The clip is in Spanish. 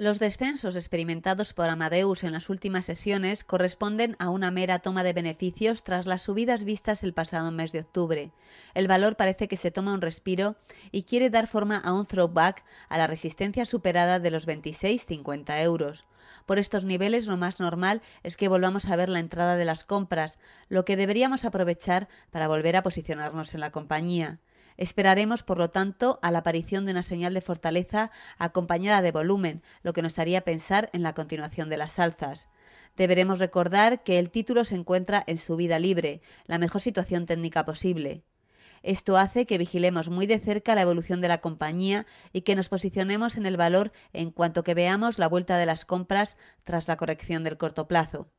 Los descensos experimentados por Amadeus en las últimas sesiones corresponden a una mera toma de beneficios tras las subidas vistas el pasado mes de octubre. El valor parece que se toma un respiro y quiere dar forma a un throwback a la resistencia superada de los 26,50 euros. Por estos niveles lo más normal es que volvamos a ver la entrada de las compras, lo que deberíamos aprovechar para volver a posicionarnos en la compañía. Esperaremos, por lo tanto, a la aparición de una señal de fortaleza acompañada de volumen, lo que nos haría pensar en la continuación de las alzas. Deberemos recordar que el título se encuentra en subida libre, la mejor situación técnica posible. Esto hace que vigilemos muy de cerca la evolución de la compañía y que nos posicionemos en el valor en cuanto que veamos la vuelta de las compras tras la corrección del corto plazo.